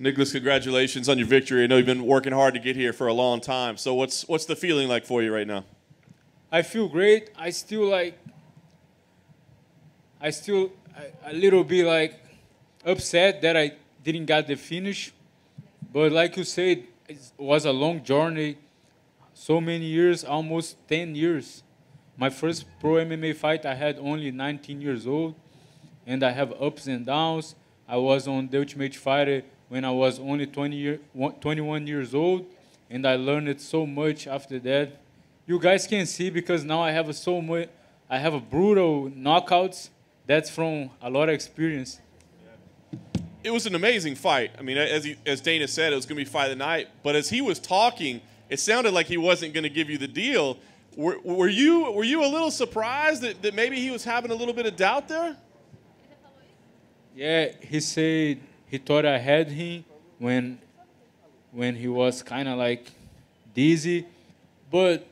Nicholas, congratulations on your victory. I know you've been working hard to get here for a long time. So what's what's the feeling like for you right now? I feel great. I still like I still a little bit like upset that I didn't got the finish. But like you said, it was a long journey. So many years, almost 10 years. My first pro MMA fight I had only 19 years old and I have ups and downs I was on The Ultimate Fighter when I was only 20 year, 21 years old, and I learned so much after that. You guys can see because now I have so much, I have a brutal knockouts. That's from a lot of experience. It was an amazing fight. I mean, as he, as Dana said, it was going to be fight of the night. But as he was talking, it sounded like he wasn't going to give you the deal. Were, were you were you a little surprised that, that maybe he was having a little bit of doubt there? Yeah, he said he thought I had him when when he was kind of like dizzy, but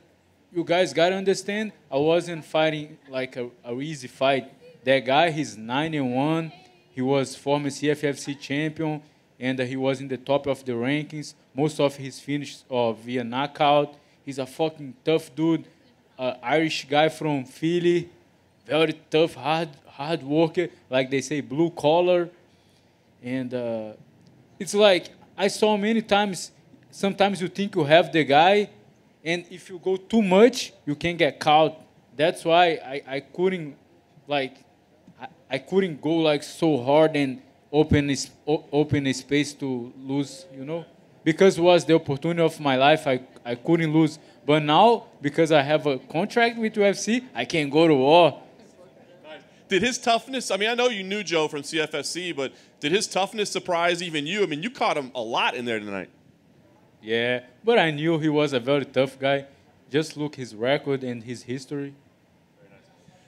you guys gotta understand, I wasn't fighting like a, a easy fight. That guy, he's 91. He was former CFFC champion, and he was in the top of the rankings. Most of his finishes are uh, via knockout. He's a fucking tough dude, uh, Irish guy from Philly very tough, hard, hard worker, like they say, blue collar. And uh, it's like I saw many times. Sometimes you think you have the guy, and if you go too much, you can get caught. That's why I, I couldn't like I, I couldn't go like so hard and open this open a space to lose. You know, because was the opportunity of my life. I I couldn't lose. But now because I have a contract with UFC, I can go to war did his toughness? I mean, I know you knew Joe from CFSC, but did his toughness surprise even you? I mean, you caught him a lot in there tonight. Yeah, but I knew he was a very tough guy. Just look his record and his history. Nice.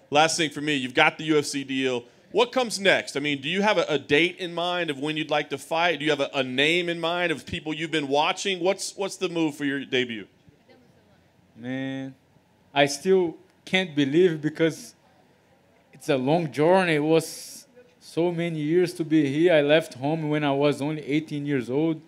Last thing for me, you've got the UFC deal. What comes next? I mean, do you have a, a date in mind of when you'd like to fight? Do you have a, a, name in mind of people you've been watching? What's what's the move for your debut? Man, I still can't believe because it's a long journey. It was so many years to be here. I left home when I was only 18 years old,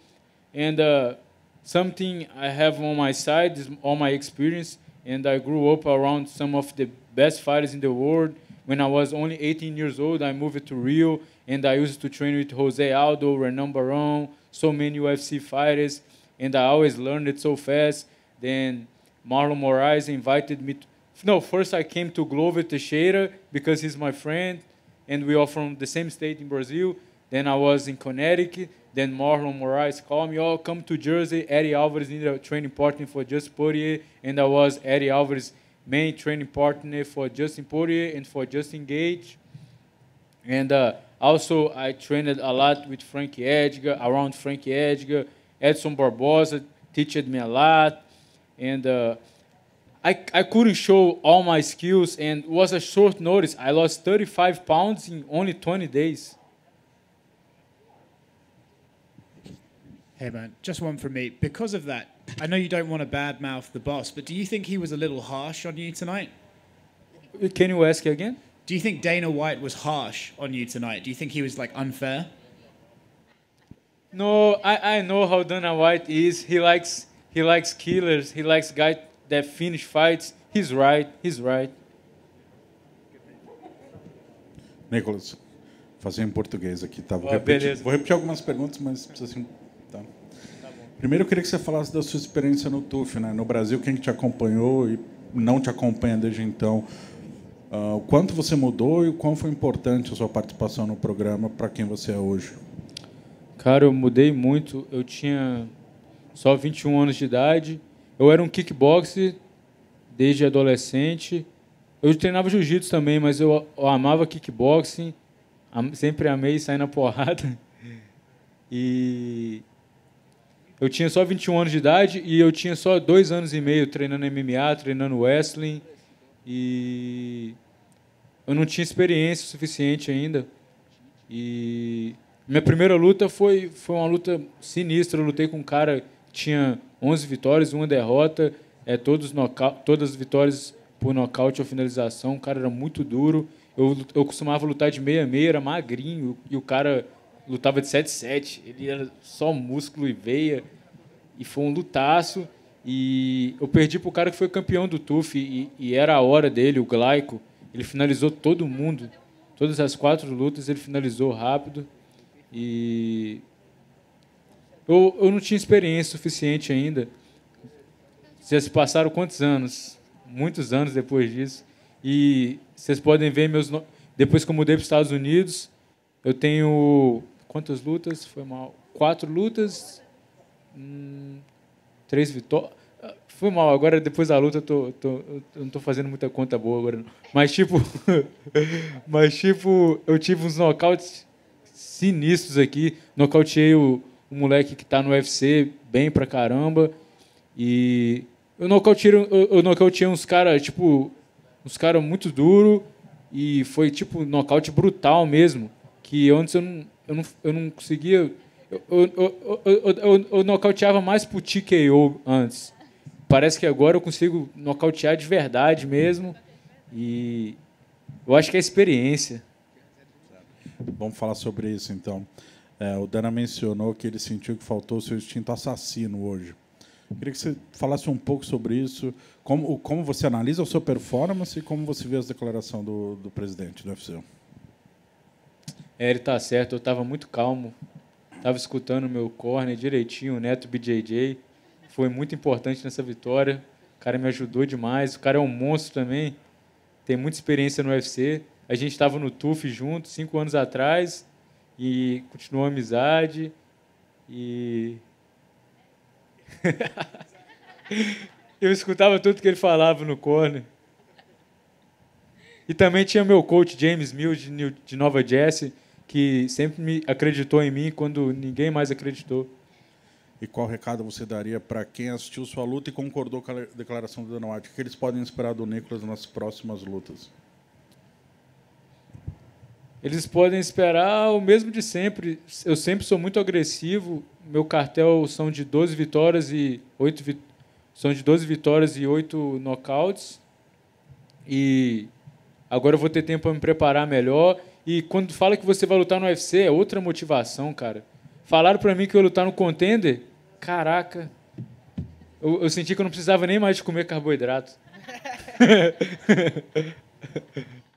and uh, something I have on my side is all my experience. And I grew up around some of the best fighters in the world. When I was only 18 years old, I moved to Rio, and I used to train with Jose Aldo, Renan Barão, so many UFC fighters, and I always learned it so fast. Then Marlon Moraes invited me no, first I came to Glover Teixeira because he's my friend, and we are from the same state in Brazil. Then I was in Connecticut. Then Marlon Moraes called me, oh, come to Jersey. Eddie Alvarez needed a training partner for Justin Poirier, and I was Eddie Alvarez's main training partner for Justin Poirier and for Justin Gage. And uh, also, I trained a lot with Frankie Edgar, around Frankie Edgar. Edson Barbosa taught me a lot. And uh, I, I couldn't show all my skills and was a short notice. I lost 35 pounds in only 20 days. Hey man, just one from me. Because of that, I know you don't want to badmouth the boss, but do you think he was a little harsh on you tonight? Can you ask again? Do you think Dana White was harsh on you tonight? Do you think he was like unfair? No, I, I know how Dana White is. He likes he likes killers. He likes guys that finish fights. He's right, he's right. Nicholas, fazer em português aqui, tá? Vou, repetir, vou repetir, algumas perguntas, mas precisa assim. Tá. tá Primeiro, eu queria que você falasse da sua experiência no TUF, né? No Brasil, quem te acompanhou e não te acompanha desde então, uh, o quanto você mudou e o quão foi importante a sua participação no programa para quem você é hoje? Cara, eu mudei muito. Eu tinha só 21 anos de idade eu era um kickboxer desde adolescente. Eu treinava jiu-jitsu também, mas eu, eu amava kickboxing. sempre amei sair na porrada. E eu tinha só 21 anos de idade e eu tinha só dois anos e meio treinando MMA, treinando wrestling. E eu não tinha experiência suficiente ainda. E minha primeira luta foi, foi uma luta sinistra. Eu lutei com um cara que tinha 11 vitórias, uma derrota, é, todos todas as vitórias por nocaute ou finalização. O cara era muito duro. Eu, eu costumava lutar de meia-meia, era magrinho, e o cara lutava de 7-7. Ele era só músculo e veia. E foi um lutaço. E eu perdi para o cara que foi campeão do TUF, e, e era a hora dele, o Glaico. Ele finalizou todo mundo. Todas as quatro lutas ele finalizou rápido. E eu, eu não tinha experiência suficiente ainda. Vocês passaram quantos anos? Muitos anos depois disso. E vocês podem ver meus. No... Depois que eu mudei para os Estados Unidos, eu tenho. Quantas lutas? Foi mal. Quatro lutas. Hum, três vitórias. Foi mal, agora depois da luta eu, tô, tô, eu não estou fazendo muita conta boa agora. Não. Mas tipo. mas tipo, eu tive uns nocautes sinistros aqui. Nocauteei o um moleque que está no UFC bem pra caramba. E eu nocauteei, eu, eu nocauteei uns caras, tipo, uns caras muito duro e foi tipo um nocaute brutal mesmo. Que antes eu não, eu não, eu não conseguia. Eu, eu, eu, eu, eu nocauteava mais pro TKO antes. Parece que agora eu consigo nocautear de verdade mesmo. E eu acho que é experiência. Vamos falar sobre isso então. É, o Dana mencionou que ele sentiu que faltou o seu instinto assassino hoje. Eu queria que você falasse um pouco sobre isso, como, como você analisa a sua performance e como você vê as declarações do, do presidente do UFC. É, ele está certo, eu estava muito calmo, estava escutando o meu corner direitinho, o Neto BJJ, foi muito importante nessa vitória, o cara me ajudou demais, o cara é um monstro também, tem muita experiência no UFC, a gente estava no TUF junto, cinco anos atrás, e continuou a amizade. E. eu escutava tudo que ele falava no corner. E também tinha meu coach, James Mills, de Nova Jersey, que sempre me acreditou em mim quando ninguém mais acreditou. E qual recado você daria para quem assistiu sua luta e concordou com a declaração do Dana White? O que eles podem esperar do Nicolas nas próximas lutas? Eles podem esperar o mesmo de sempre. Eu sempre sou muito agressivo. Meu cartel são de 12 vitórias e 8 vi... são de 12 vitórias e 8 nocautes. E agora eu vou ter tempo para me preparar melhor. E quando fala que você vai lutar no UFC, é outra motivação, cara. Falaram para mim que eu ia lutar no contender. Caraca. Eu, eu senti que eu não precisava nem mais de comer carboidrato.